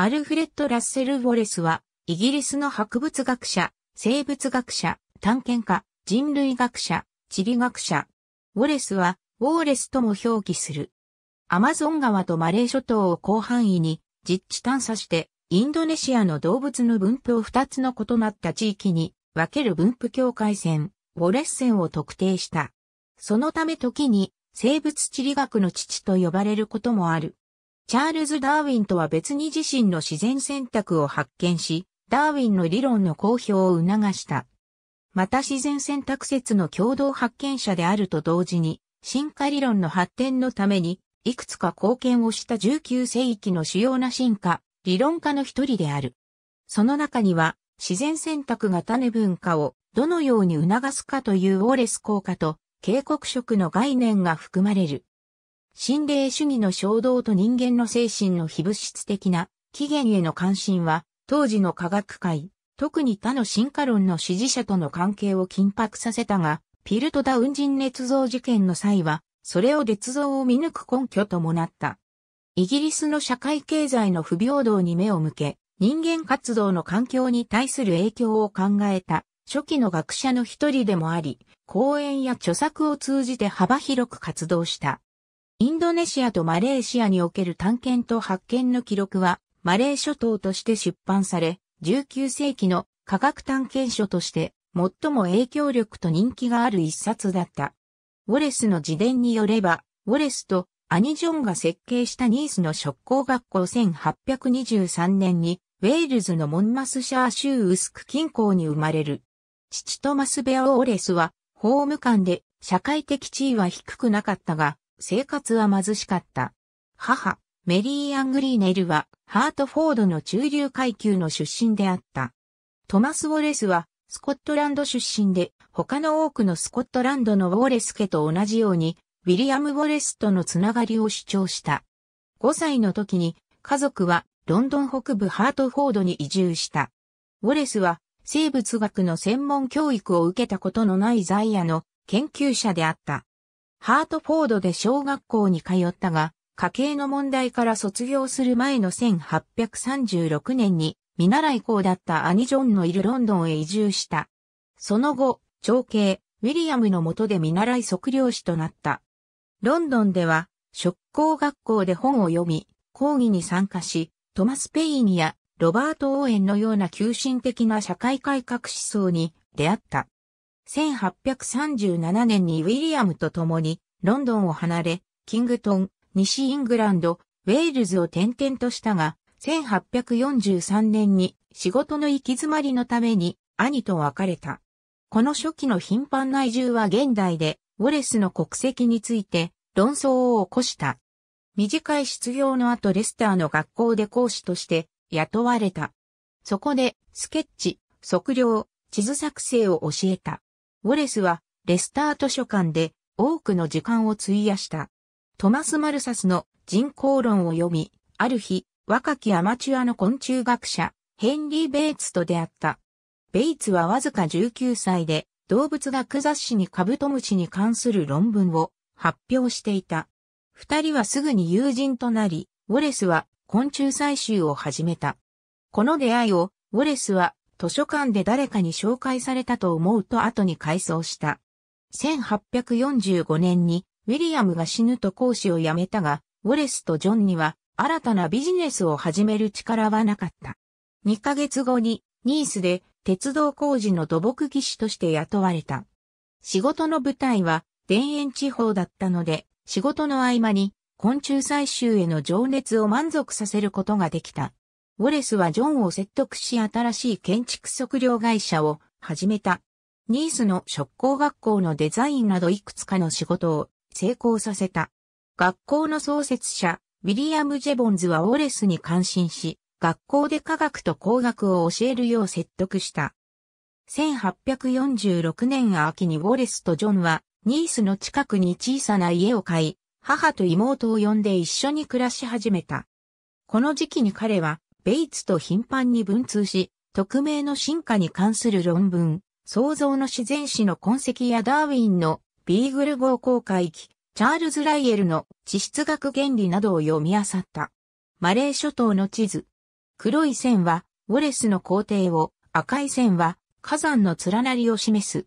アルフレッド・ラッセル・ウォレスは、イギリスの博物学者、生物学者、探検家、人類学者、地理学者。ウォレスは、ウォーレスとも表記する。アマゾン川とマレー諸島を広範囲に実地探査して、インドネシアの動物の分布を2つの異なった地域に分ける分布境界線、ウォレス線を特定した。そのため時に生物地理学の父と呼ばれることもある。チャールズ・ダーウィンとは別に自身の自然選択を発見し、ダーウィンの理論の公表を促した。また自然選択説の共同発見者であると同時に、進化理論の発展のために、いくつか貢献をした19世紀の主要な進化、理論家の一人である。その中には、自然選択が種文化をどのように促すかというオーレス効果と、警告色の概念が含まれる。心霊主義の衝動と人間の精神の非物質的な起源への関心は、当時の科学界、特に他の進化論の支持者との関係を緊迫させたが、ピルトダウン人捏造事件の際は、それを捏造を見抜く根拠ともなった。イギリスの社会経済の不平等に目を向け、人間活動の環境に対する影響を考えた初期の学者の一人でもあり、講演や著作を通じて幅広く活動した。インドネシアとマレーシアにおける探検と発見の記録は、マレー諸島として出版され、19世紀の科学探検書として最も影響力と人気がある一冊だった。ウォレスの自伝によれば、ウォレスとアニジョンが設計したニースの職工学校1823年に、ウェールズのモンマスシャー州ウスク近郊に生まれる。父トマス・ベア・オォレスは、法務官で社会的地位は低くなかったが、生活は貧しかった。母、メリー・アングリーネルは、ハートフォードの中流階級の出身であった。トマス・ウォレスは、スコットランド出身で、他の多くのスコットランドのウォレス家と同じように、ウィリアム・ウォレスとのつながりを主張した。5歳の時に、家族は、ロンドン北部ハートフォードに移住した。ウォレスは、生物学の専門教育を受けたことのない在野の研究者であった。ハートフォードで小学校に通ったが、家計の問題から卒業する前の1836年に見習い校だった兄ジョンのいるロンドンへ移住した。その後、長兄、ウィリアムの下で見習い測量士となった。ロンドンでは、職工学校で本を読み、講義に参加し、トマス・ペインやロバート・オーエンのような急進的な社会改革思想に出会った。1837年にウィリアムと共にロンドンを離れ、キングトン、西イングランド、ウェールズを転々としたが、1843年に仕事の行き詰まりのために兄と別れた。この初期の頻繁な移住は現代でウォレスの国籍について論争を起こした。短い失業の後レスターの学校で講師として雇われた。そこでスケッチ、測量、地図作成を教えた。ウォレスはレスター図書館で多くの時間を費やした。トマス・マルサスの人口論を読み、ある日、若きアマチュアの昆虫学者、ヘンリー・ベイツと出会った。ベイツはわずか19歳で動物学雑誌にカブトムシに関する論文を発表していた。二人はすぐに友人となり、ウォレスは昆虫採集を始めた。この出会いをウォレスは図書館で誰かに紹介されたと思うと後に改装した。1845年にウィリアムが死ぬと講師を辞めたが、ウォレスとジョンには新たなビジネスを始める力はなかった。2ヶ月後にニースで鉄道工事の土木技師として雇われた。仕事の舞台は田園地方だったので、仕事の合間に昆虫採集への情熱を満足させることができた。ウォレスはジョンを説得し新しい建築測量会社を始めた。ニースの職工学校のデザインなどいくつかの仕事を成功させた。学校の創設者、ウィリアム・ジェボンズはウォレスに感心し、学校で科学と工学を教えるよう説得した。1846年秋にウォレスとジョンは、ニースの近くに小さな家を買い、母と妹を呼んで一緒に暮らし始めた。この時期に彼は、ベイツと頻繁に文通し、匿名の進化に関する論文、創造の自然史の痕跡やダーウィンのビーグル号航海期、チャールズ・ライエルの地質学原理などを読み漁った。マレー諸島の地図。黒い線はウォレスの皇帝を、赤い線は火山の連なりを示す。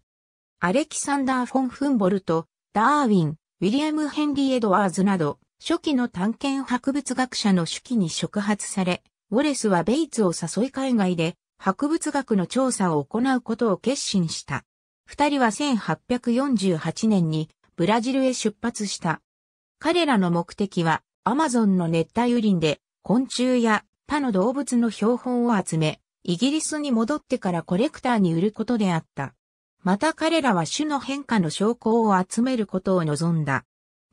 アレキサンダー・フォン・フンボルト、ダーウィン、ウィリアム・ヘンリー・エドワーズなど、初期の探検博物学者の手記に触発され、ウォレスはベイツを誘い海外で博物学の調査を行うことを決心した。二人は1848年にブラジルへ出発した。彼らの目的はアマゾンの熱帯雨林で昆虫や他の動物の標本を集め、イギリスに戻ってからコレクターに売ることであった。また彼らは種の変化の証拠を集めることを望んだ。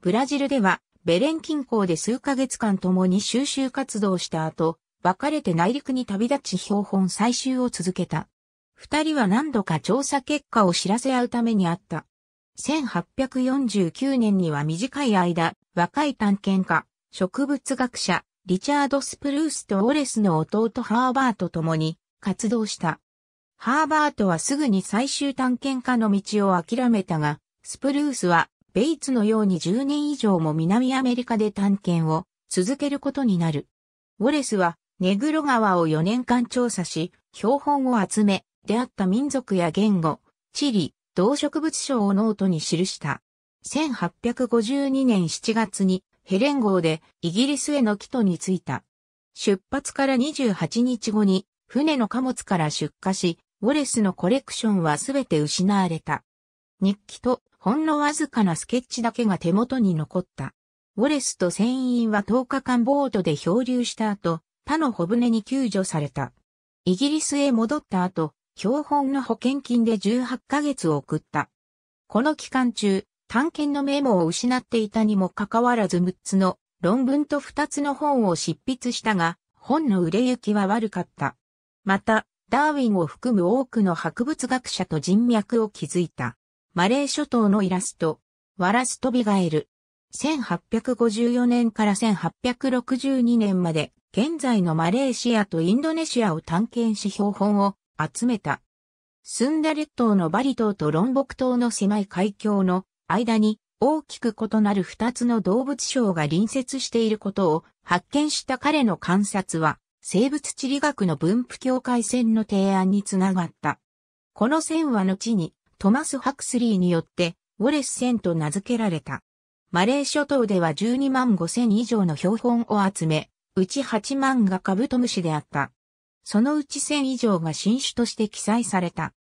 ブラジルではベレン近郊で数ヶ月間共に収集活動した後、別れて内陸に旅立ち標本採集を続けた。二人は何度か調査結果を知らせ合うためにあった。1849年には短い間、若い探検家、植物学者、リチャード・スプルースとオレスの弟ハーバーと共に活動した。ハーバートはすぐに最終探検家の道を諦めたが、スプルースはベイツのように10年以上も南アメリカで探検を続けることになる。ウォレスはネグロ川を4年間調査し、標本を集め、出会った民族や言語、地理、動植物賞をノートに記した。1852年7月にヘレン号でイギリスへの帰途に着いた。出発から28日後に船の貨物から出荷し、ウォレスのコレクションはすべて失われた。日記とほんのわずかなスケッチだけが手元に残った。ウォレスと船員は10日間ボートで漂流した後、他の小舟に救助された。イギリスへ戻った後、標本の保険金で18ヶ月を送った。この期間中、探検のメモを失っていたにもかかわらず6つの論文と2つの本を執筆したが、本の売れ行きは悪かった。また、ダーウィンを含む多くの博物学者と人脈を築いた。マレー諸島のイラスト、ワラストビガエル。1854年から1862年まで現在のマレーシアとインドネシアを探検し標本を集めた。スンダ列島のバリ島とロンボク島の狭い海峡の間に大きく異なる二つの動物省が隣接していることを発見した彼の観察は生物地理学の分布境界線の提案につながった。この線は後にトマス・ハクスリーによってウォレス線と名付けられた。マレー諸島では12万5千以上の標本を集め、うち8万がカブトムシであった。そのうち1000以上が新種として記載された。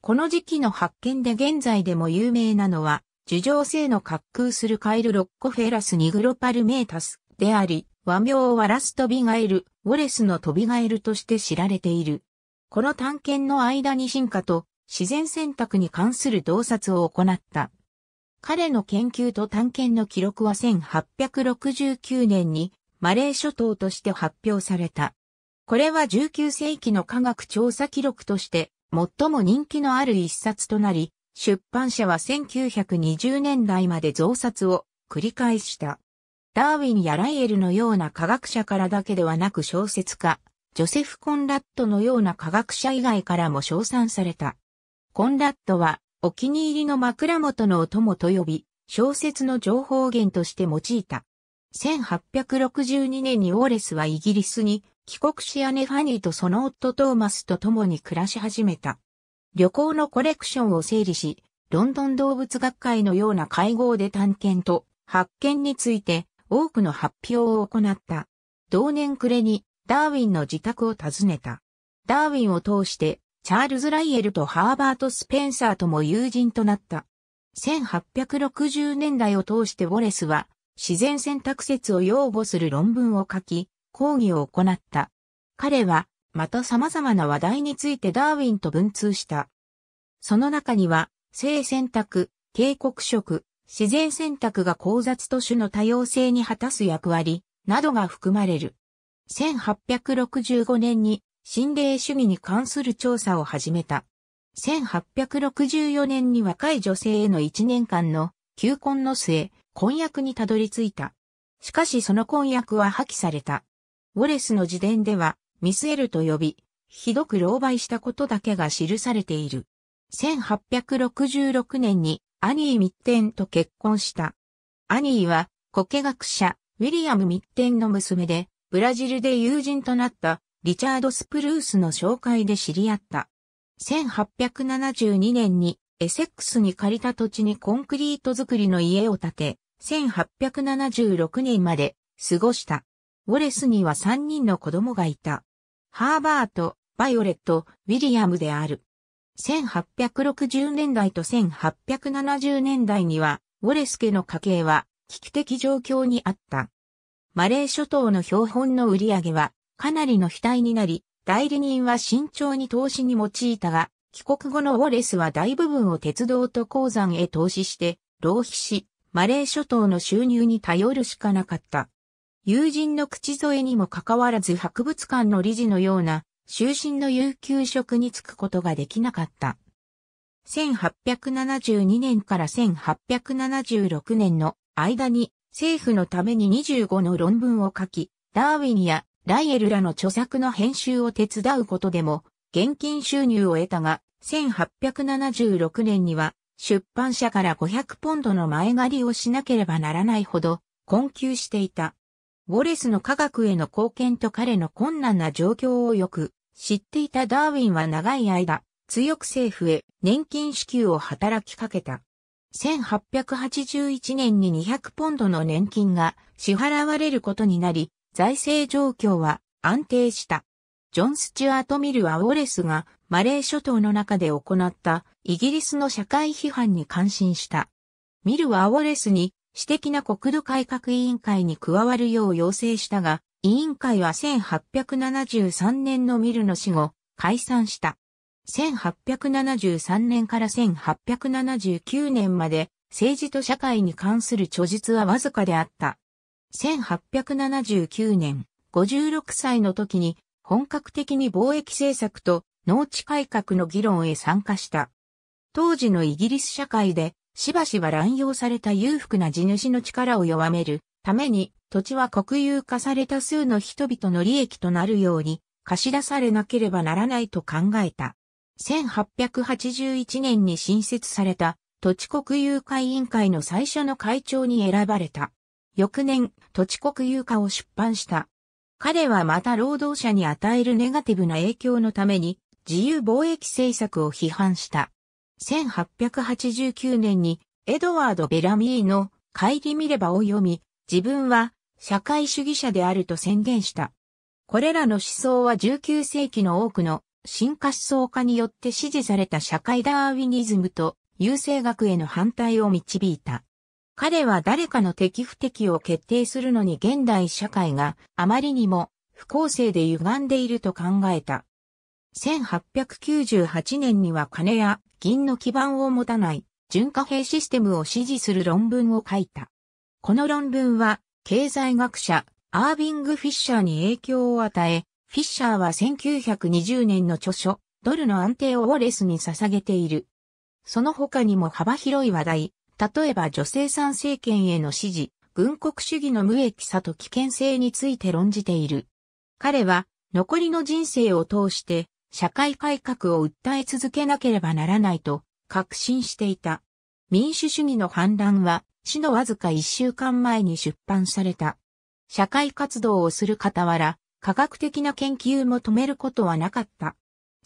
この時期の発見で現在でも有名なのは、樹状性の滑空するカエルロッコフェラスニグロパルメータスであり、和名はラストビガエル、ウォレスのトビガエルとして知られている。この探検の間に進化と自然選択に関する洞察を行った。彼の研究と探検の記録は1869年にマレー諸島として発表された。これは19世紀の科学調査記録として最も人気のある一冊となり、出版社は1920年代まで増刷を繰り返した。ダーウィンやライエルのような科学者からだけではなく小説家、ジョセフ・コンラットのような科学者以外からも称賛された。コンラットはお気に入りの枕元のお供と呼び、小説の情報源として用いた。1862年にウォレスはイギリスに帰国し姉ファニーとその夫トーマスと共に暮らし始めた。旅行のコレクションを整理し、ロンドン動物学会のような会合で探検と発見について多くの発表を行った。同年暮れにダーウィンの自宅を訪ねた。ダーウィンを通してチャールズ・ライエルとハーバート・スペンサーとも友人となった。1860年代を通してウォレスは自然選択説を擁護する論文を書き、講義を行った。彼は、また様々な話題についてダーウィンと文通した。その中には、性選択、帝国色、自然選択が交雑と種の多様性に果たす役割、などが含まれる。1865年に、心霊主義に関する調査を始めた。1864年に若い女性への1年間の求婚の末、婚約にたどり着いた。しかしその婚約は破棄された。ウォレスの自伝では、ミスエルと呼び、ひどく狼狽したことだけが記されている。1866年にアニー・ミッテンと結婚した。アニーは、コケ学者、ウィリアム・ミッテンの娘で、ブラジルで友人となったリチャード・スプルースの紹介で知り合った。1872年にエセックスに借りた土地にコンクリート作りの家を建て、1876年まで過ごした。ウォレスには3人の子供がいた。ハーバート、バイオレット、ウィリアムである。1860年代と1870年代には、ウォレス家の家計は危機的状況にあった。マレー諸島の標本の売り上げはかなりの額になり、代理人は慎重に投資に用いたが、帰国後のウォレスは大部分を鉄道と鉱山へ投資して、浪費し、マレー諸島の収入に頼るしかなかった。友人の口添えにもかかわらず博物館の理事のような終身の有給職に就くことができなかった。1872年から1876年の間に政府のために25の論文を書き、ダーウィンやライエルらの著作の編集を手伝うことでも現金収入を得たが、1876年には出版社から500ポンドの前借りをしなければならないほど困窮していた。ウォレスの科学への貢献と彼の困難な状況をよく知っていたダーウィンは長い間、強く政府へ年金支給を働きかけた。1881年に200ポンドの年金が支払われることになり、財政状況は安定した。ジョン・スチュアート・ミルはウォレスがマレー諸島の中で行ったイギリスの社会批判に感心した。ミルはアウォレスに、私的な国土改革委員会に加わるよう要請したが、委員会は1873年のミルの死後、解散した。1873年から1879年まで政治と社会に関する著述はわずかであった。1879年、56歳の時に本格的に貿易政策と農地改革の議論へ参加した。当時のイギリス社会で、しばしば乱用された裕福な地主の力を弱めるために、土地は国有化された数の人々の利益となるように、貸し出されなければならないと考えた。1881年に新設された土地国有化委員会の最初の会長に選ばれた。翌年、土地国有化を出版した。彼はまた労働者に与えるネガティブな影響のために自由貿易政策を批判した。1889年にエドワード・ベラミーの帰り見ればを読み、自分は社会主義者であると宣言した。これらの思想は19世紀の多くの進化思想家によって支持された社会ダーウィニズムと優生学への反対を導いた。彼は誰かの敵不敵を決定するのに現代社会があまりにも不公正で歪んでいると考えた。1898年には金や銀の基盤を持たない純貨幣システムを支持する論文を書いた。この論文は経済学者アービング・フィッシャーに影響を与え、フィッシャーは1920年の著書ドルの安定をウォレスに捧げている。その他にも幅広い話題、例えば女性参政権への支持、軍国主義の無益さと危険性について論じている。彼は残りの人生を通して社会改革を訴え続けなければならないと確信していた。民主主義の反乱は死のわずか一週間前に出版された。社会活動をする傍ら、科学的な研究も止めることはなかった。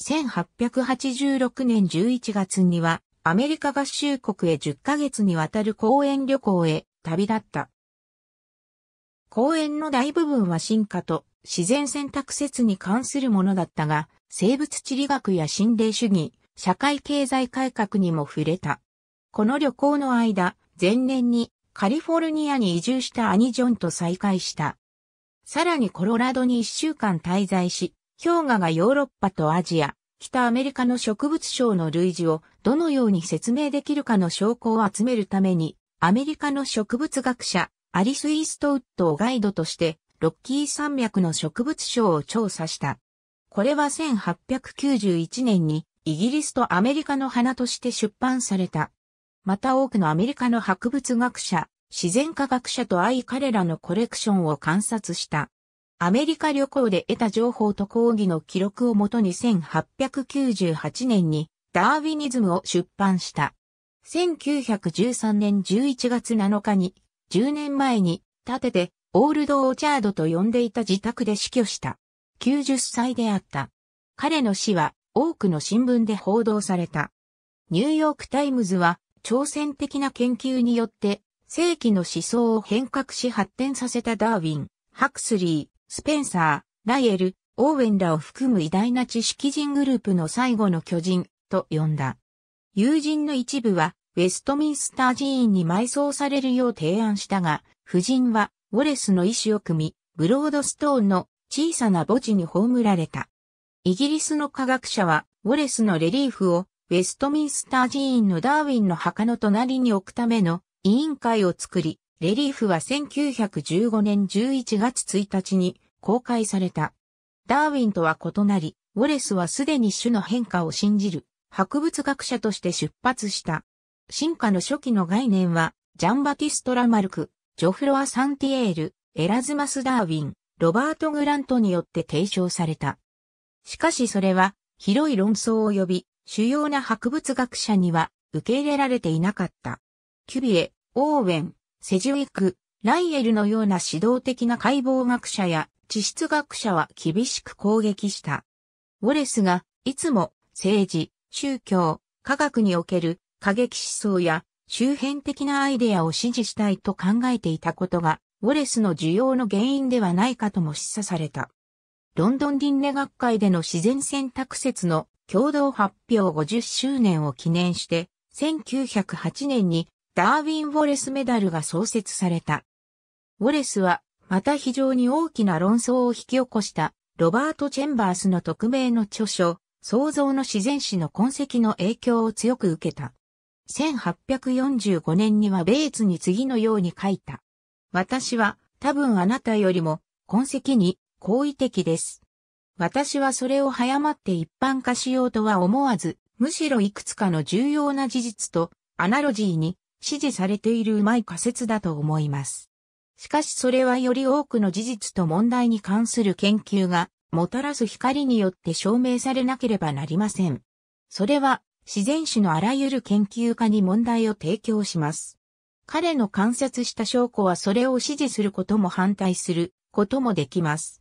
1886年11月には、アメリカ合衆国へ10ヶ月にわたる講演旅行へ旅立った。公園の大部分は進化と自然選択説に関するものだったが、生物地理学や心霊主義、社会経済改革にも触れた。この旅行の間、前年にカリフォルニアに移住したアニジョンと再会した。さらにコロラドに一週間滞在し、氷河がヨーロッパとアジア、北アメリカの植物賞の類似をどのように説明できるかの証拠を集めるために、アメリカの植物学者、アリス・イーストウッドをガイドとして、ロッキー山脈の植物賞を調査した。これは1891年にイギリスとアメリカの花として出版された。また多くのアメリカの博物学者、自然科学者と相彼らのコレクションを観察した。アメリカ旅行で得た情報と講義の記録をもとに1898年にダーウィニズムを出版した。1913年11月7日に10年前に建ててオールドオーチャードと呼んでいた自宅で死去した。90歳であった。彼の死は多くの新聞で報道された。ニューヨークタイムズは挑戦的な研究によって世紀の思想を変革し発展させたダーウィン、ハクスリー、スペンサー、ライエル、オーウェンらを含む偉大な知識人グループの最後の巨人と呼んだ。友人の一部はウェストミンスター寺院に埋葬されるよう提案したが、夫人はウォレスの意志を組み、ブロードストーンの小さな墓地に葬られた。イギリスの科学者は、ウォレスのレリーフを、ウェストミンスター寺院のダーウィンの墓の隣に置くための委員会を作り、レリーフは1915年11月1日に公開された。ダーウィンとは異なり、ウォレスはすでに種の変化を信じる博物学者として出発した。進化の初期の概念は、ジャンバティスト・ラマルク、ジョフロア・サンティエール、エラズマス・ダーウィン、ロバート・グラントによって提唱された。しかしそれは広い論争を呼び、主要な博物学者には受け入れられていなかった。キュビエ、オーウェン、セジウィク、ライエルのような指導的な解剖学者や地質学者は厳しく攻撃した。ウォレスがいつも政治、宗教、科学における過激思想や周辺的なアイデアを支持したいと考えていたことがウォレスの需要の原因ではないかとも示唆された。ロンドン輪廻学会での自然選択説の共同発表50周年を記念して、1908年にダーウィン・ウォレスメダルが創設された。ウォレスは、また非常に大きな論争を引き起こした、ロバート・チェンバースの匿名の著書、創造の自然史の痕跡の影響を強く受けた。1845年にはベーツに次のように書いた。私は多分あなたよりも痕跡に好意的です。私はそれを早まって一般化しようとは思わず、むしろいくつかの重要な事実とアナロジーに支持されているうまい仮説だと思います。しかしそれはより多くの事実と問題に関する研究がもたらす光によって証明されなければなりません。それは自然史のあらゆる研究家に問題を提供します。彼の観察した証拠はそれを支持することも反対することもできます。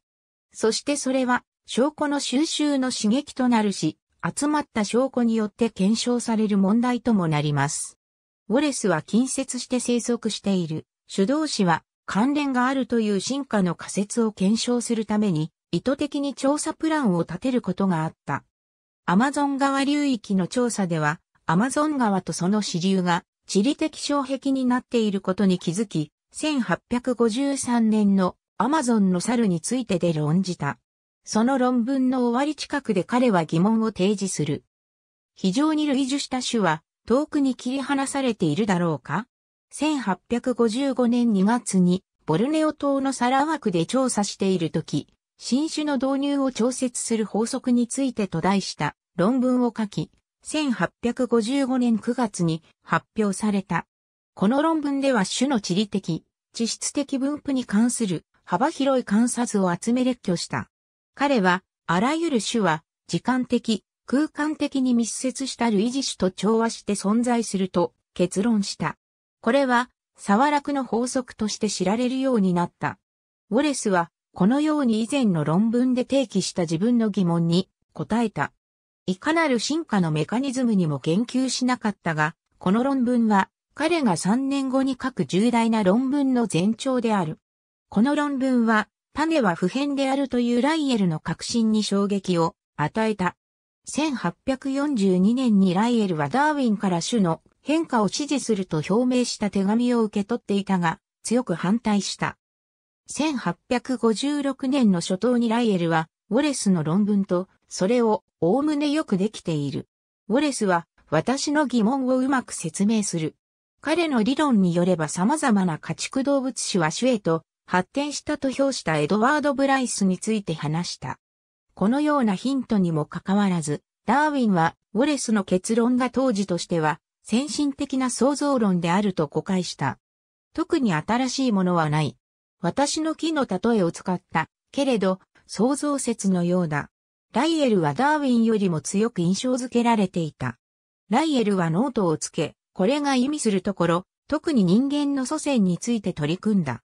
そしてそれは証拠の収集の刺激となるし、集まった証拠によって検証される問題ともなります。ウォレスは近接して生息している主導子は関連があるという進化の仮説を検証するために意図的に調査プランを立てることがあった。アマゾン川流域の調査ではアマゾン川とその支流が地理的障壁になっていることに気づき、1853年のアマゾンの猿についてで論じた。その論文の終わり近くで彼は疑問を提示する。非常に類似した種は遠くに切り離されているだろうか ?1855 年2月にボルネオ島のサラワで調査しているとき、新種の導入を調節する法則についてと題した論文を書き、1855年9月に発表された。この論文では種の地理的、地質的分布に関する幅広い観察を集め列挙した。彼は、あらゆる種は、時間的、空間的に密接した類似種と調和して存在すると結論した。これは、沢楽の法則として知られるようになった。ウォレスは、このように以前の論文で提起した自分の疑問に答えた。いかなる進化のメカニズムにも言及しなかったが、この論文は彼が3年後に書く重大な論文の前兆である。この論文は、種は普遍であるというライエルの確信に衝撃を与えた。1842年にライエルはダーウィンから種の変化を支持すると表明した手紙を受け取っていたが、強く反対した。1856年の初頭にライエルは、ウォレスの論文とそれを、おおむねよくできている。ウォレスは、私の疑問をうまく説明する。彼の理論によれば様々な家畜動物種は種へと発展したと評したエドワード・ブライスについて話した。このようなヒントにもかかわらず、ダーウィンはウォレスの結論が当時としては先進的な創造論であると誤解した。特に新しいものはない。私の木の例えを使った、けれど、創造説のようだ。ライエルはダーウィンよりも強く印象づけられていた。ライエルはノートをつけ、これが意味するところ、特に人間の祖先について取り組んだ。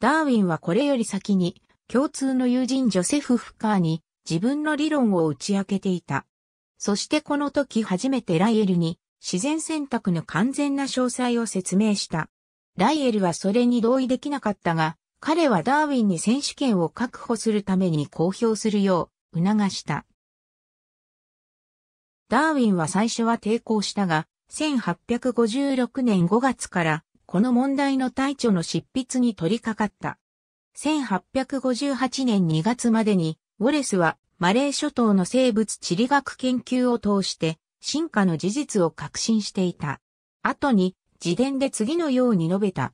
ダーウィンはこれより先に、共通の友人ジョセフ・フカーに自分の理論を打ち明けていた。そしてこの時初めてライエルに自然選択の完全な詳細を説明した。ライエルはそれに同意できなかったが、彼はダーウィンに選手権を確保するために公表するよう、促した。ダーウィンは最初は抵抗したが、1856年5月からこの問題の対処の執筆に取り掛かった。1858年2月までに、ウォレスはマレー諸島の生物地理学研究を通して進化の事実を確信していた。後に自伝で次のように述べた。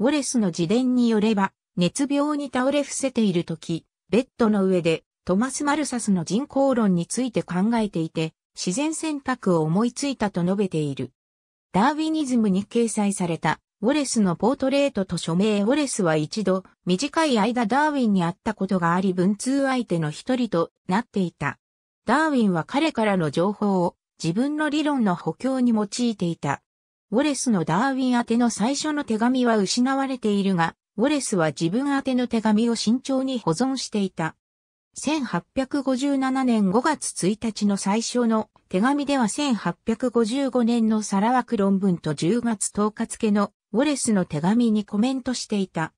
ウォレスの自伝によれば、熱病に倒れ伏せている時、ベッドの上でトマス・マルサスの人口論について考えていて、自然選択を思いついたと述べている。ダーウィニズムに掲載された、ウォレスのポートレートと署名ウォレスは一度、短い間ダーウィンに会ったことがあり文通相手の一人となっていた。ダーウィンは彼からの情報を自分の理論の補強に用いていた。ウォレスのダーウィン宛ての最初の手紙は失われているが、ウォレスは自分宛ての手紙を慎重に保存していた。1857年5月1日の最初の手紙では1855年のサラワク論文と10月10日付のウォレスの手紙にコメントしていた。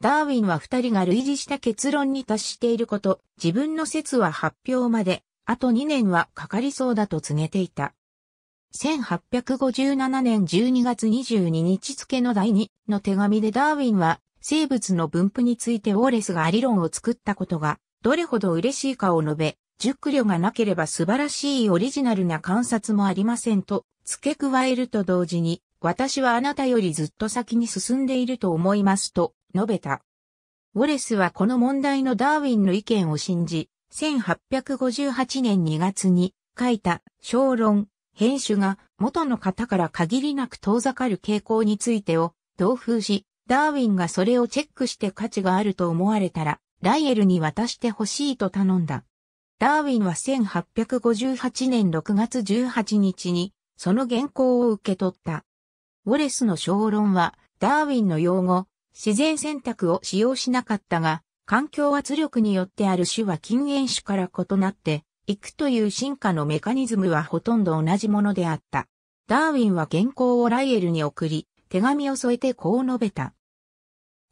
ダーウィンは二人が類似した結論に達していること、自分の説は発表まで、あと2年はかかりそうだと告げていた。1857年12月22日付の第2の手紙でダーウィンは生物の分布についてウォレスが理論を作ったことがどれほど嬉しいかを述べ、熟慮がなければ素晴らしいオリジナルな観察もありませんと付け加えると同時に、私はあなたよりずっと先に進んでいると思いますと述べた。ウォレスはこの問題のダーウィンの意見を信じ、1858年2月に書いた小論、編集が元の方から限りなく遠ざかる傾向についてを同封し、ダーウィンがそれをチェックして価値があると思われたら、ライエルに渡してほしいと頼んだ。ダーウィンは1858年6月18日にその原稿を受け取った。ウォレスの小論はダーウィンの用語、自然選択を使用しなかったが、環境圧力によってある種は禁煙種から異なっていくという進化のメカニズムはほとんど同じものであった。ダーウィンは原稿をライエルに送り、手紙を添えてこう述べた。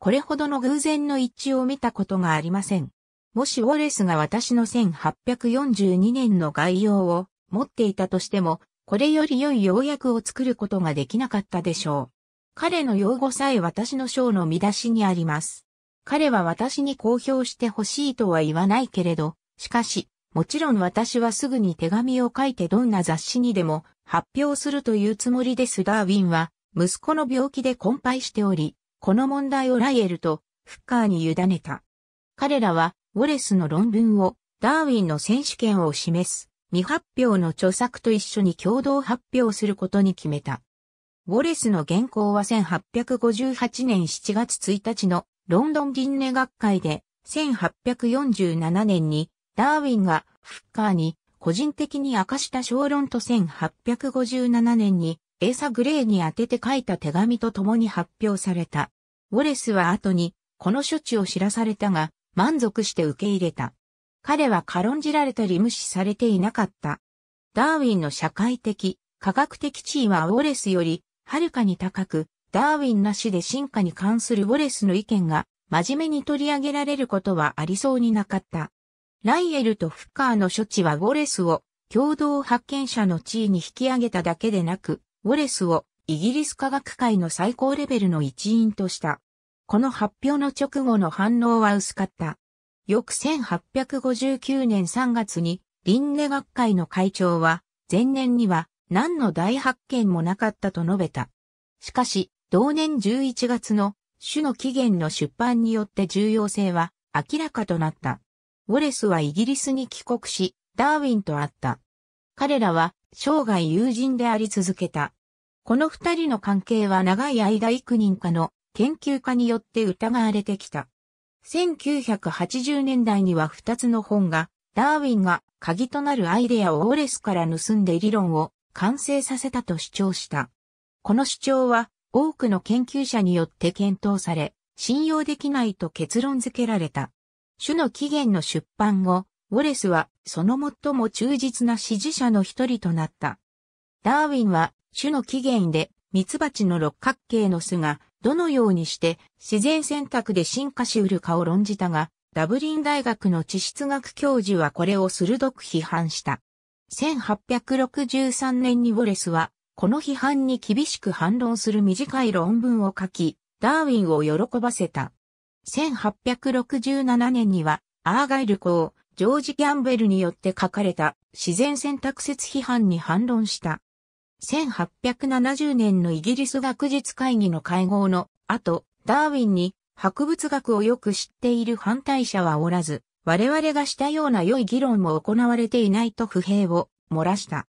これほどの偶然の一致を見たことがありません。もしウォレスが私の1842年の概要を持っていたとしても、これより良い要約を作ることができなかったでしょう。彼の用語さえ私の章の見出しにあります。彼は私に公表してほしいとは言わないけれど、しかし、もちろん私はすぐに手紙を書いてどんな雑誌にでも発表するというつもりです。ダーウィンは息子の病気で困憊しており、この問題をライエルとフッカーに委ねた。彼らは、ウォレスの論文を、ダーウィンの選手権を示す、未発表の著作と一緒に共同発表することに決めた。ウォレスの原稿は1858年7月1日のロンドン人類学会で、1847年にダーウィンがフッカーに個人的に明かした小論と1857年にエーサ・グレーに宛てて書いた手紙と共に発表された。ウォレスは後に、この処置を知らされたが、満足して受け入れた。彼は軽んじられたり無視されていなかった。ダーウィンの社会的、科学的地位はウォレスより、はるかに高く、ダーウィンなしで進化に関するウォレスの意見が、真面目に取り上げられることはありそうになかった。ライエルとフッカーの処置はウォレスを共同発見者の地位に引き上げただけでなく、ウォレスをイギリス科学界の最高レベルの一員とした。この発表の直後の反応は薄かった。翌1859年3月に、リンネ学会の会長は、前年には何の大発見もなかったと述べた。しかし、同年11月の種の起源の出版によって重要性は明らかとなった。ウォレスはイギリスに帰国し、ダーウィンと会った。彼らは生涯友人であり続けた。この二人の関係は長い間幾人かの研究家によって疑われてきた。1980年代には2つの本が、ダーウィンが鍵となるアイデアをオーレスから盗んで理論を完成させたと主張した。この主張は多くの研究者によって検討され、信用できないと結論付けられた。種の起源の出版後、ウォレスはその最も忠実な支持者の一人となった。ダーウィンは種の起源でミツバチの六角形の巣がどのようにして自然選択で進化しうるかを論じたが、ダブリン大学の地質学教授はこれを鋭く批判した。1863年にウォレスは、この批判に厳しく反論する短い論文を書き、ダーウィンを喜ばせた。1867年には、アーガイル校、ジョージ・キャンベルによって書かれた自然選択説批判に反論した。1870年のイギリス学術会議の会合の後、ダーウィンに博物学をよく知っている反対者はおらず、我々がしたような良い議論も行われていないと不平を漏らした。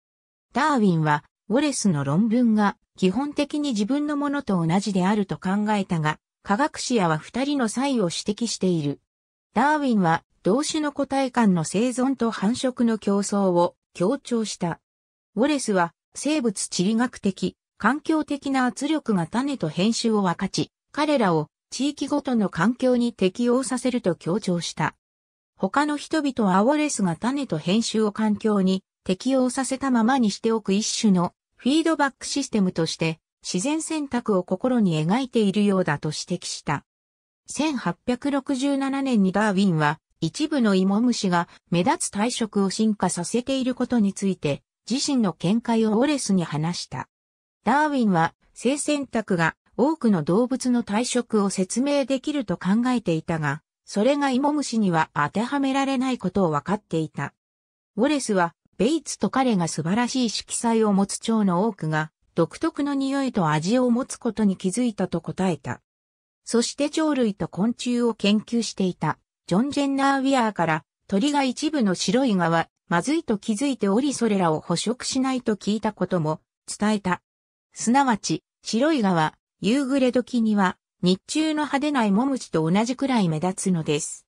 ダーウィンは、ウォレスの論文が基本的に自分のものと同じであると考えたが、科学史やは二人の差異を指摘している。ダーウィンは、動詞の個体間の生存と繁殖の競争を強調した。ウォレスは、生物地理学的、環境的な圧力が種と編集を分かち、彼らを地域ごとの環境に適応させると強調した。他の人々はアウォレスが種と編集を環境に適応させたままにしておく一種のフィードバックシステムとして自然選択を心に描いているようだと指摘した。1867年にダーウィンは一部の芋虫が目立つ体色を進化させていることについて自身の見解をウォレスに話した。ダーウィンは性選択が多くの動物の体色を説明できると考えていたが、それがイモムシには当てはめられないことを分かっていた。ウォレスは、ベイツと彼が素晴らしい色彩を持つ蝶の多くが、独特の匂いと味を持つことに気づいたと答えた。そして蝶類と昆虫を研究していた、ジョン・ジェンナー・ウィアーから、鳥が一部の白い側、まずいと気づいておりそれらを捕食しないと聞いたことも伝えた。すなわち、白い川、夕暮れ時には、日中の派手な芋虫と同じくらい目立つのです。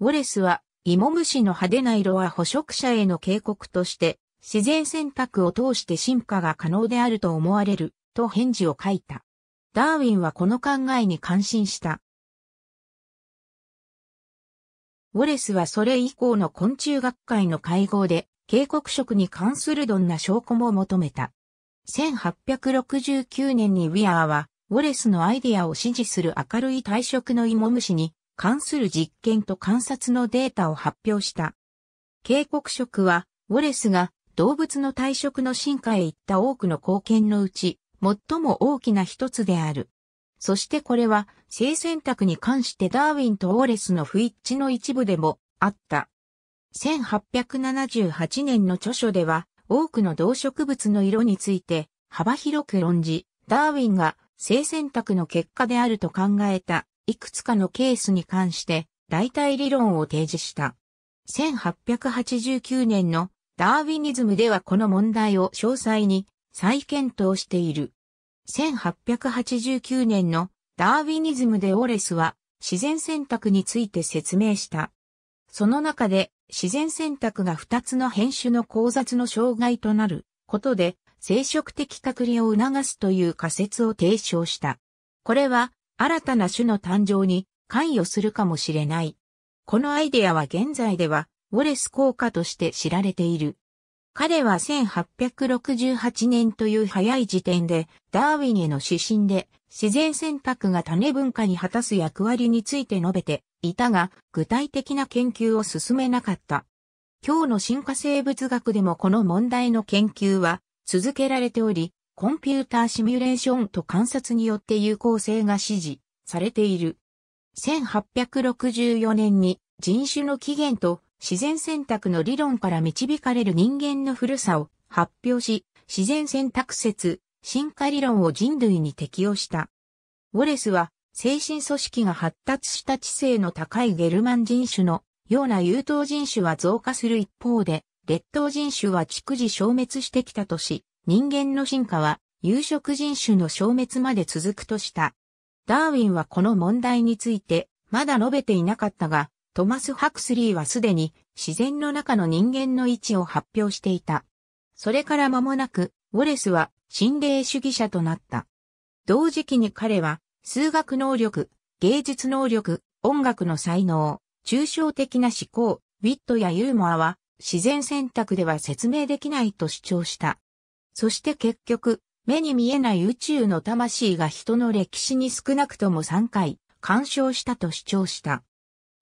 ウォレスは、芋虫の派手な色は捕食者への警告として、自然選択を通して進化が可能であると思われる、と返事を書いた。ダーウィンはこの考えに感心した。ウォレスはそれ以降の昆虫学会の会合で、警告色に関するどんな証拠も求めた。1869年にウィアーは、ウォレスのアイデアを支持する明るい体色の芋虫に関する実験と観察のデータを発表した。警告色は、ウォレスが動物の体色の進化へ行った多くの貢献のうち、最も大きな一つである。そしてこれは性選択に関してダーウィンとオーレスの不一致の一部でもあった。1878年の著書では多くの動植物の色について幅広く論じ、ダーウィンが性選択の結果であると考えたいくつかのケースに関して代替理論を提示した。1889年のダーウィニズムではこの問題を詳細に再検討している。1889年のダーウィニズムでオォレスは自然選択について説明した。その中で自然選択が2つの変種の交雑の障害となることで生殖的隔離を促すという仮説を提唱した。これは新たな種の誕生に関与するかもしれない。このアイデアは現在ではウォレス効果として知られている。彼は1868年という早い時点で、ダーウィンへの指針で、自然選択が種文化に果たす役割について述べていたが、具体的な研究を進めなかった。今日の進化生物学でもこの問題の研究は続けられており、コンピューターシミュレーションと観察によって有効性が支持されている。1864年に人種の起源と自然選択の理論から導かれる人間の古さを発表し、自然選択説、進化理論を人類に適用した。ウォレスは、精神組織が発達した知性の高いゲルマン人種のような優等人種は増加する一方で、劣等人種は逐次消滅してきたとし、人間の進化は有色人種の消滅まで続くとした。ダーウィンはこの問題について、まだ述べていなかったが、トマス・ハクスリーはすでに自然の中の人間の位置を発表していた。それから間もなく、ウォレスは心霊主義者となった。同時期に彼は、数学能力、芸術能力、音楽の才能、抽象的な思考、ウィットやユーモアは、自然選択では説明できないと主張した。そして結局、目に見えない宇宙の魂が人の歴史に少なくとも3回、干渉したと主張した。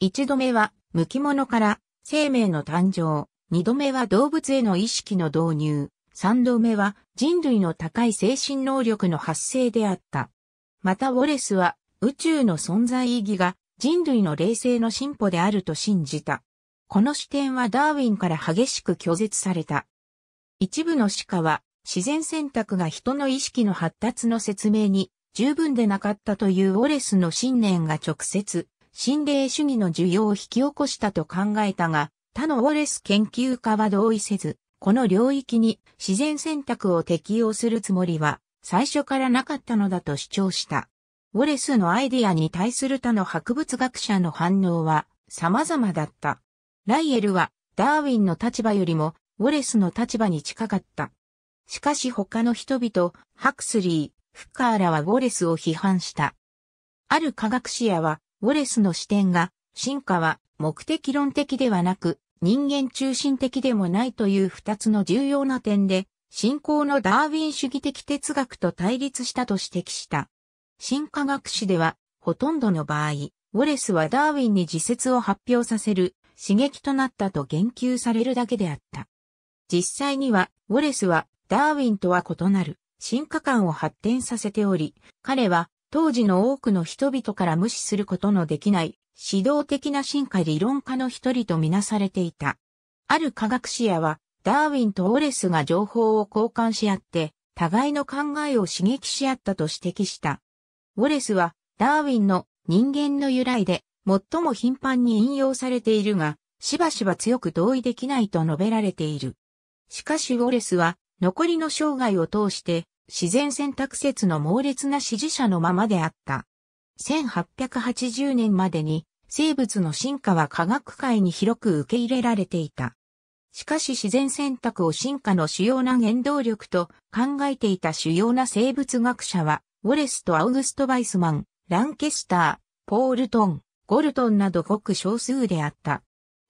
一度目は、無機物から生命の誕生。二度目は動物への意識の導入。三度目は人類の高い精神能力の発生であった。またウォレスは宇宙の存在意義が人類の冷静の進歩であると信じた。この視点はダーウィンから激しく拒絶された。一部の歯科は自然選択が人の意識の発達の説明に十分でなかったというウォレスの信念が直接心霊主義の需要を引き起こしたと考えたが、他のウォレス研究家は同意せず、この領域に自然選択を適用するつもりは最初からなかったのだと主張した。ウォレスのアイディアに対する他の博物学者の反応は様々だった。ライエルはダーウィンの立場よりもウォレスの立場に近かった。しかし他の人々、ハクスリー、フッカーらはウォレスを批判した。ある科学者やは、ウォレスの視点が、進化は目的論的ではなく、人間中心的でもないという二つの重要な点で、信仰のダーウィン主義的哲学と対立したと指摘した。進化学史では、ほとんどの場合、ウォレスはダーウィンに自説を発表させる刺激となったと言及されるだけであった。実際には、ウォレスはダーウィンとは異なる進化観を発展させており、彼は当時の多くの人々から無視することのできない指導的な進化理論家の一人とみなされていた。ある科学視野は、ダーウィンとオレスが情報を交換し合って、互いの考えを刺激し合ったと指摘した。ウォレスは、ダーウィンの人間の由来で、最も頻繁に引用されているが、しばしば強く同意できないと述べられている。しかしウォレスは、残りの生涯を通して、自然選択説の猛烈な支持者のままであった。1880年までに生物の進化は科学界に広く受け入れられていた。しかし自然選択を進化の主要な原動力と考えていた主要な生物学者は、ウォレスとアウグスト・バイスマン、ランケスター、ポールトン、ゴルトンなどごく少数であった。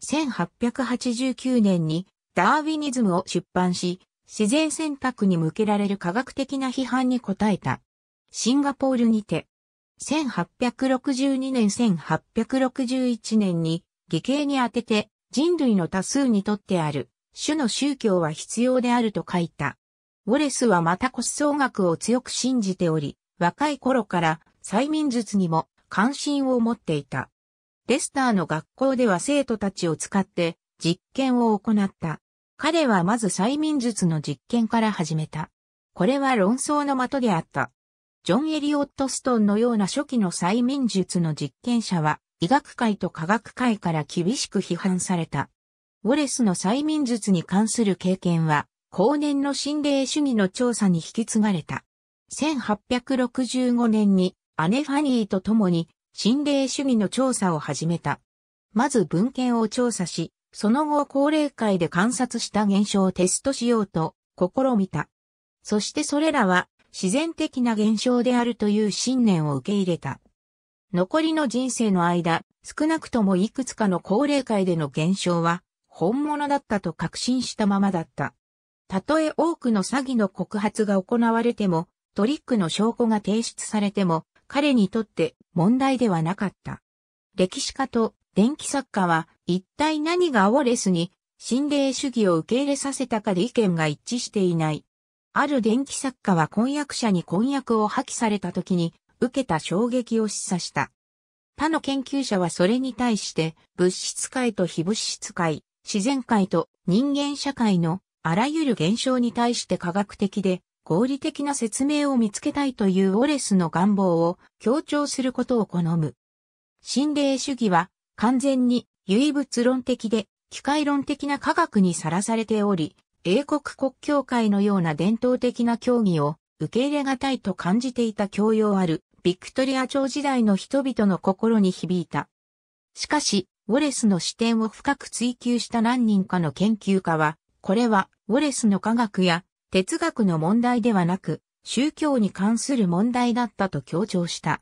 1889年にダーウィニズムを出版し、自然選択に向けられる科学的な批判に応えた。シンガポールにて、1862年1861年に、義兄に当てて、人類の多数にとってある、種の宗教は必要であると書いた。ウォレスはまた骨葬学を強く信じており、若い頃から催眠術にも関心を持っていた。レスターの学校では生徒たちを使って実験を行った。彼はまず催眠術の実験から始めた。これは論争の的であった。ジョン・エリオット・ストンのような初期の催眠術の実験者は、医学界と科学界から厳しく批判された。ウォレスの催眠術に関する経験は、後年の心霊主義の調査に引き継がれた。1865年に姉ファニーと共に心霊主義の調査を始めた。まず文献を調査し、その後高齢会で観察した現象をテストしようと試みた。そしてそれらは自然的な現象であるという信念を受け入れた。残りの人生の間、少なくともいくつかの高齢会での現象は本物だったと確信したままだった。たとえ多くの詐欺の告発が行われても、トリックの証拠が提出されても、彼にとって問題ではなかった。歴史家と電気作家は一体何がウォレスに心霊主義を受け入れさせたかで意見が一致していない。ある電気作家は婚約者に婚約を破棄された時に受けた衝撃を示唆した。他の研究者はそれに対して物質界と非物質界、自然界と人間社会のあらゆる現象に対して科学的で合理的な説明を見つけたいというウォレスの願望を強調することを好む。心霊主義は完全に唯物論的で、機械論的な科学にさらされており、英国国教会のような伝統的な教義を受け入れがたいと感じていた教養ある、ビクトリア朝時代の人々の心に響いた。しかし、ウォレスの視点を深く追求した何人かの研究家は、これはウォレスの科学や哲学の問題ではなく、宗教に関する問題だったと強調した。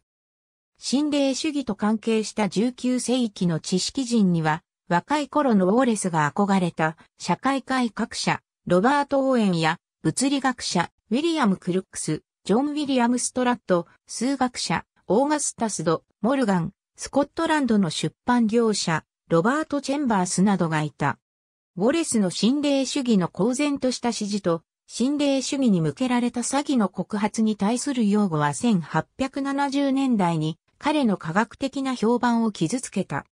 心霊主義と関係した19世紀の知識人には、若い頃のウォーレスが憧れた社会改革者、ロバート・オーエンや物理学者、ウィリアム・クルックス、ジョン・ウィリアム・ストラット、数学者、オーガスタスド、モルガン、スコットランドの出版業者、ロバート・チェンバースなどがいた。ウォレスの心霊主義の公然とした指示と、心霊主義に向けられた詐欺の告発に対する擁護は1870年代に彼の科学的な評判を傷つけた。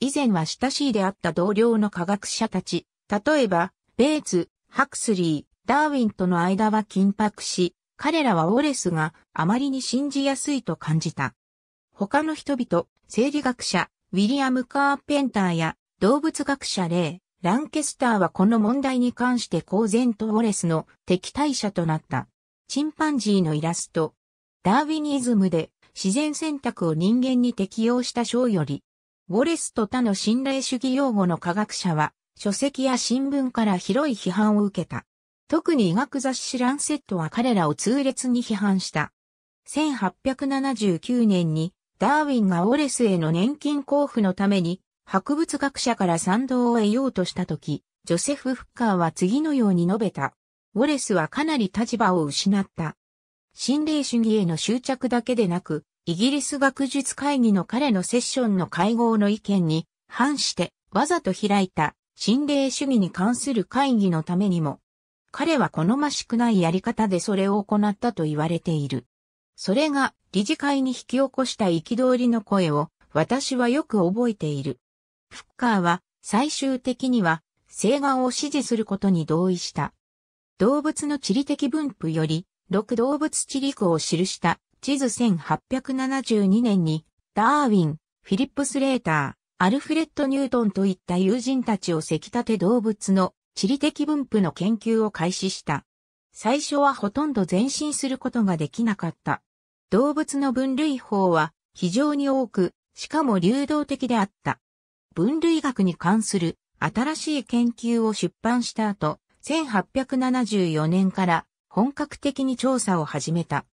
以前は親しいであった同僚の科学者たち、例えば、ベーツ、ハクスリー、ダーウィンとの間は緊迫し、彼らはウォレスがあまりに信じやすいと感じた。他の人々、生理学者、ウィリアム・カーペンターや動物学者レイ、ランケスターはこの問題に関して公然とウォレスの敵対者となった。チンパンジーのイラスト。ダーウィニズムで自然選択を人間に適用した章より、ウォレスと他の信頼主義用語の科学者は、書籍や新聞から広い批判を受けた。特に医学雑誌ランセットは彼らを痛烈に批判した。1879年に、ダーウィンがウォレスへの年金交付のために、博物学者から賛同を得ようとしたとき、ジョセフ・フッカーは次のように述べた。ウォレスはかなり立場を失った。心霊主義への執着だけでなく、イギリス学術会議の彼のセッションの会合の意見に反してわざと開いた心霊主義に関する会議のためにも、彼は好ましくないやり方でそれを行ったと言われている。それが理事会に引き起こした憤りの声を私はよく覚えている。フッカーは最終的には請願を支持することに同意した。動物の地理的分布より六動物地理区を記した地図1872年に、ダーウィン、フィリップス・レーター、アルフレッド・ニュートンといった友人たちをせき立て動物の地理的分布の研究を開始した。最初はほとんど前進することができなかった。動物の分類法は非常に多く、しかも流動的であった。分類学に関する新しい研究を出版した後、1874年から本格的に調査を始めた。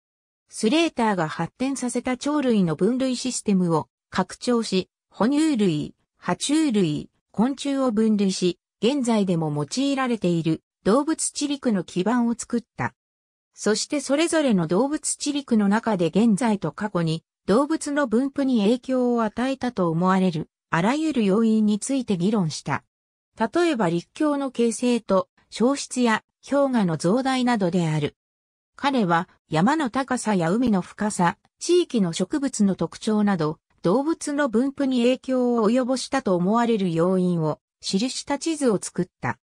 スレーターが発展させた鳥類の分類システムを拡張し、哺乳類、爬虫類、昆虫を分類し、現在でも用いられている動物地陸の基盤を作った。そしてそれぞれの動物地陸の中で現在と過去に動物の分布に影響を与えたと思われるあらゆる要因について議論した。例えば立教の形成と消失や氷河の増大などである。彼は山の高さや海の深さ、地域の植物の特徴など、動物の分布に影響を及ぼしたと思われる要因を記した地図を作った。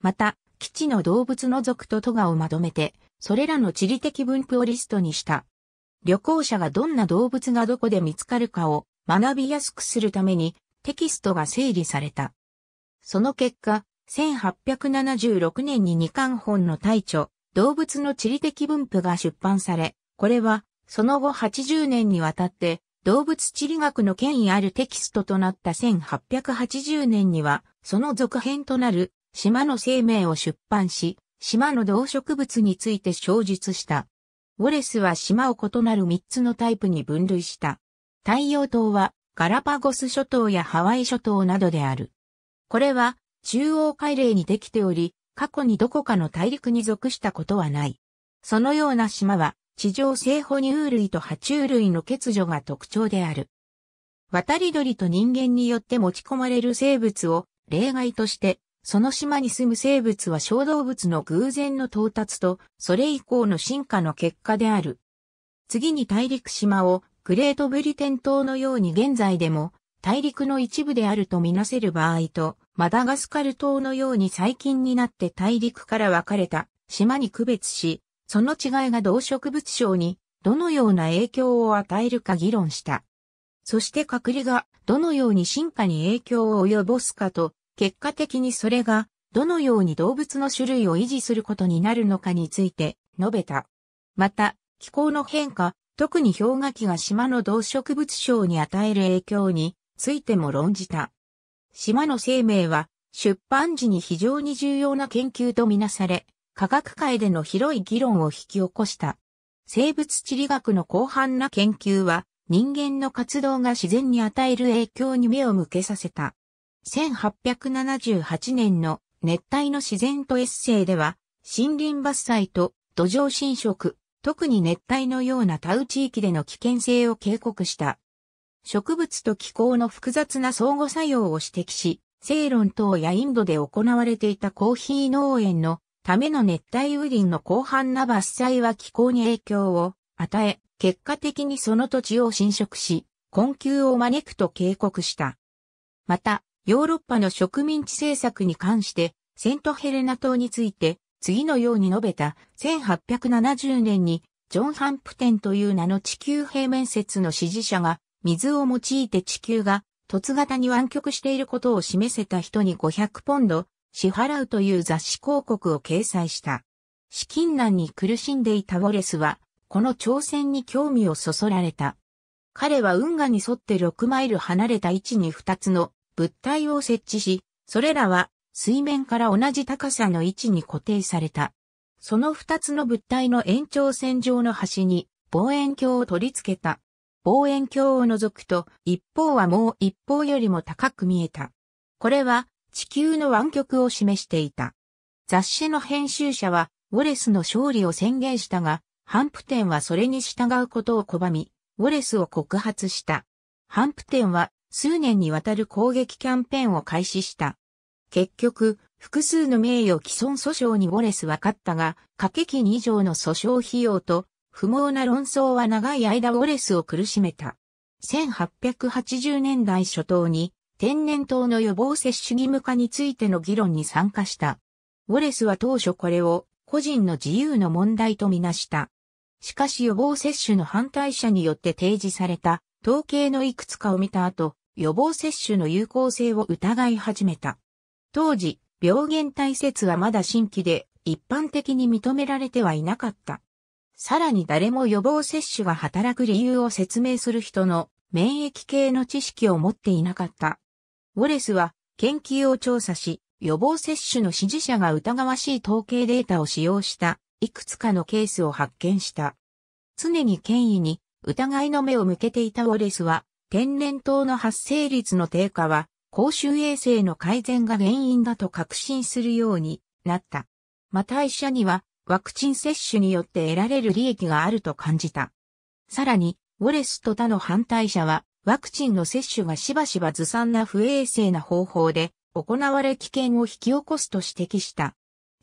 また、基地の動物の族と都がをまとめて、それらの地理的分布をリストにした。旅行者がどんな動物がどこで見つかるかを学びやすくするためにテキストが整理された。その結果、1876年に二巻本の大著、動物の地理的分布が出版され、これは、その後80年にわたって、動物地理学の権威あるテキストとなった1880年には、その続編となる、島の生命を出版し、島の動植物について詳述した。ウォレスは島を異なる3つのタイプに分類した。太陽島はガラパゴス諸島やハワイ諸島などである。これは中央海嶺にできており、過去にどこかの大陸に属したことはない。そのような島は、地上性哺乳類と爬虫類の欠如が特徴である。渡り鳥と人間によって持ち込まれる生物を例外として、その島に住む生物は小動物の偶然の到達と、それ以降の進化の結果である。次に大陸島をグレートブリテン島のように現在でも大陸の一部であるとみなせる場合と、マダガスカル島のように最近になって大陸から分かれた島に区別し、その違いが動植物症にどのような影響を与えるか議論した。そして隔離がどのように進化に影響を及ぼすかと、結果的にそれがどのように動物の種類を維持することになるのかについて述べた。また、気候の変化、特に氷河期が島の動植物症に与える影響についても論じた。島の生命は出版時に非常に重要な研究とみなされ、科学界での広い議論を引き起こした。生物地理学の広範な研究は人間の活動が自然に与える影響に目を向けさせた。1878年の熱帯の自然とエッセイでは、森林伐採と土壌侵食、特に熱帯のようなタウ地域での危険性を警告した。植物と気候の複雑な相互作用を指摘し、セイロン島やインドで行われていたコーヒー農園のための熱帯雨林の広範な伐採は気候に影響を与え、結果的にその土地を侵食し、困窮を招くと警告した。また、ヨーロッパの植民地政策に関して、セントヘレナ島について、次のように述べた1870年に、ジョン・ハンプテンという名の地球平面説の支持者が水を用いて地球が凸型に湾曲していることを示せた人に500ポンド支払うという雑誌広告を掲載した。資金難に苦しんでいたウォレスは、この挑戦に興味をそそられた。彼は運河に沿って6マイル離れた位置に2つの物体を設置し、それらは水面から同じ高さの位置に固定された。その2つの物体の延長線上の端に望遠鏡を取り付けた。望遠鏡を除くと、一方はもう一方よりも高く見えた。これは地球の湾曲を示していた。雑誌の編集者は、ウォレスの勝利を宣言したが、ハンプテンはそれに従うことを拒み、ウォレスを告発した。ハンプテンは数年にわたる攻撃キャンペーンを開始した。結局、複数の名誉毀損訴訟にウォレスは勝ったが、掛金以上の訴訟費用と不毛な論争は長い間ウォレスを苦しめた。1880年代初頭に天然痘の予防接種義務化についての議論に参加した。ウォレスは当初これを個人の自由の問題とみなした。しかし予防接種の反対者によって提示された統計のいくつかを見た後、予防接種の有効性を疑い始めた。当時、病原体説はまだ新規で一般的に認められてはいなかった。さらに誰も予防接種が働く理由を説明する人の免疫系の知識を持っていなかった。ウォレスは研究を調査し、予防接種の支持者が疑わしい統計データを使用したいくつかのケースを発見した。常に権威に疑いの目を向けていたウォレスは、天然痘の発生率の低下は公衆衛生の改善が原因だと確信するようになった。また医者にはワクチン接種によって得られる利益があると感じた。さらに、ウォレスと他の反対者は、ワクチンの接種がしばしばずさんな不衛生な方法で行われ危険を引き起こすと指摘した。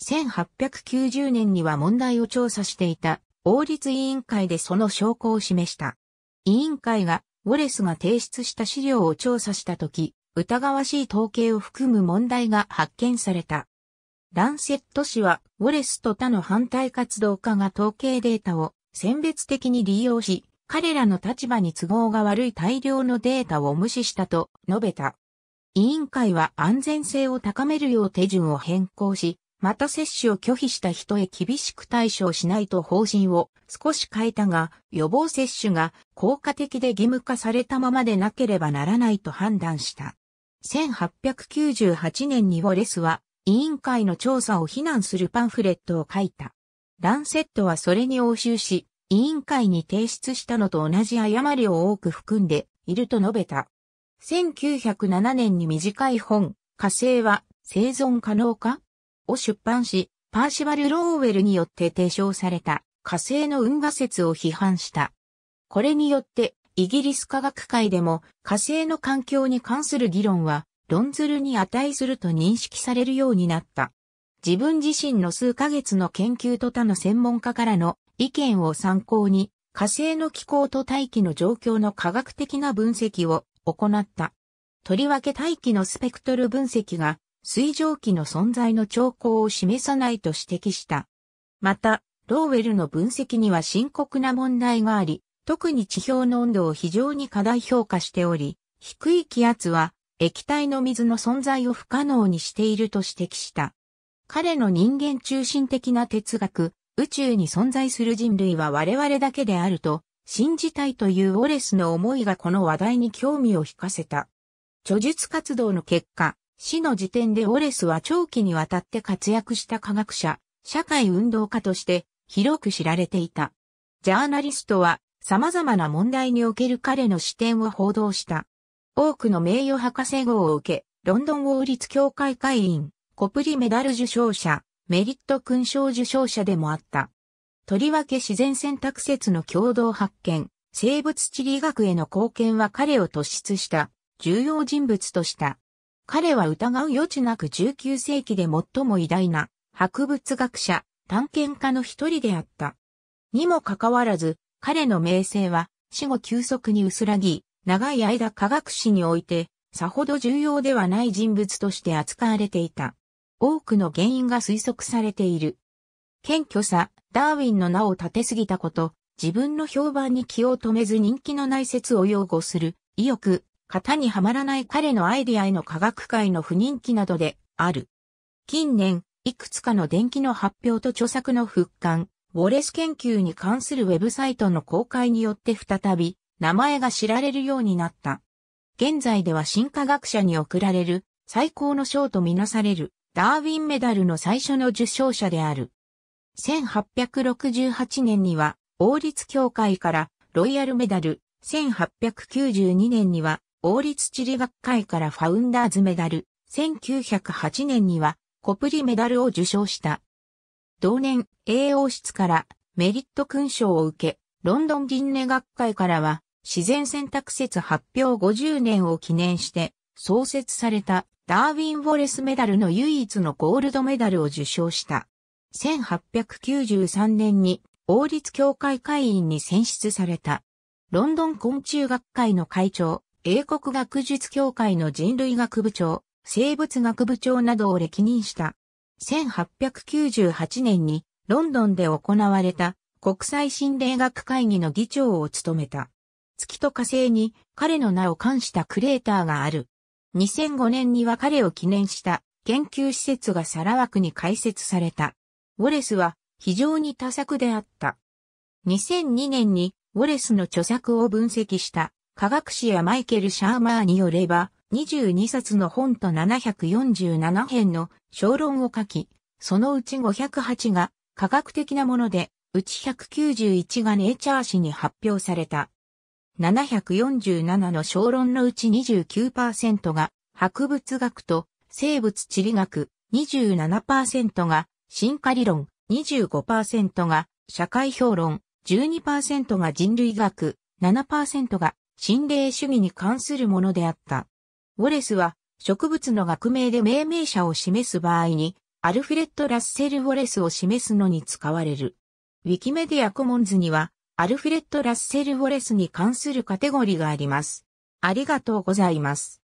1890年には問題を調査していた王立委員会でその証拠を示した。委員会がウォレスが提出した資料を調査したとき、疑わしい統計を含む問題が発見された。ランセット氏は、ウォレスと他の反対活動家が統計データを選別的に利用し、彼らの立場に都合が悪い大量のデータを無視したと述べた。委員会は安全性を高めるよう手順を変更し、また接種を拒否した人へ厳しく対処しないと方針を少し変えたが、予防接種が効果的で義務化されたままでなければならないと判断した。1898年にウォレスは委員会の調査を非難するパンフレットを書いた。ランセットはそれに応酬し、委員会に提出したのと同じ誤りを多く含んでいると述べた。1907年に短い本、火星は生存可能かを出版し、パーシバル・ローウェルによって提唱された火星の運河説を批判した。これによってイギリス科学界でも火星の環境に関する議論は論ずるに値すると認識されるようになった。自分自身の数ヶ月の研究と他の専門家からの意見を参考に、火星の気候と大気の状況の科学的な分析を行った。とりわけ大気のスペクトル分析が水蒸気の存在の兆候を示さないと指摘した。また、ローウェルの分析には深刻な問題があり、特に地表の温度を非常に過大評価しており、低い気圧は液体の水の存在を不可能にしていると指摘した。彼の人間中心的な哲学、宇宙に存在する人類は我々だけであると、信じたいというオレスの思いがこの話題に興味を引かせた。著述活動の結果、死の時点でオレスは長期にわたって活躍した科学者、社会運動家として広く知られていた。ジャーナリストは様々な問題における彼の視点を報道した。多くの名誉博士号を受け、ロンドン王立協会会員、コプリメダル受賞者、メリット勲章受賞者でもあった。とりわけ自然選択説の共同発見、生物地理学への貢献は彼を突出した重要人物とした。彼は疑う余地なく19世紀で最も偉大な博物学者、探検家の一人であった。にもかかわらず、彼の名声は死後急速に薄らぎ、長い間科学史において、さほど重要ではない人物として扱われていた。多くの原因が推測されている。謙虚さ、ダーウィンの名を立てすぎたこと、自分の評判に気を止めず人気のない説を擁護する、意欲、型にはまらない彼のアイデアへの科学界の不人気などである。近年、いくつかの電気の発表と著作の復刊、ウォレス研究に関するウェブサイトの公開によって再び、名前が知られるようになった。現在では進化学者に贈られる最高の賞とみなされるダーウィンメダルの最初の受賞者である。1868年には王立協会からロイヤルメダル、1892年には王立地理学会からファウンダーズメダル、1908年にはコプリメダルを受賞した。同年、栄養室からメリット勲章を受け、ロンドン銀ネ学会からは自然選択説発表50年を記念して創設されたダーウィン・ウォレスメダルの唯一のゴールドメダルを受賞した。1893年に王立協会会員に選出された。ロンドン昆虫学会の会長、英国学術協会の人類学部長、生物学部長などを歴任した。1898年にロンドンで行われた国際心霊学会議の議長を務めた。月と火星に彼の名を冠したクレーターがある。2005年には彼を記念した研究施設がサラワクに開設された。ウォレスは非常に多作であった。2002年にウォレスの著作を分析した科学誌やマイケル・シャーマーによれば22冊の本と747編の小論を書き、そのうち508が科学的なもので、うち191がネイチャー誌に発表された。747の小論のうち29%が博物学と生物地理学、27%が進化理論、25%が社会評論、12%が人類学、7%が心霊主義に関するものであった。ウォレスは植物の学名で命名者を示す場合に、アルフレッド・ラッセル・ウォレスを示すのに使われる。ウィキメディアコモンズには、アルフレッド・ラッセル・ウォレスに関するカテゴリーがあります。ありがとうございます。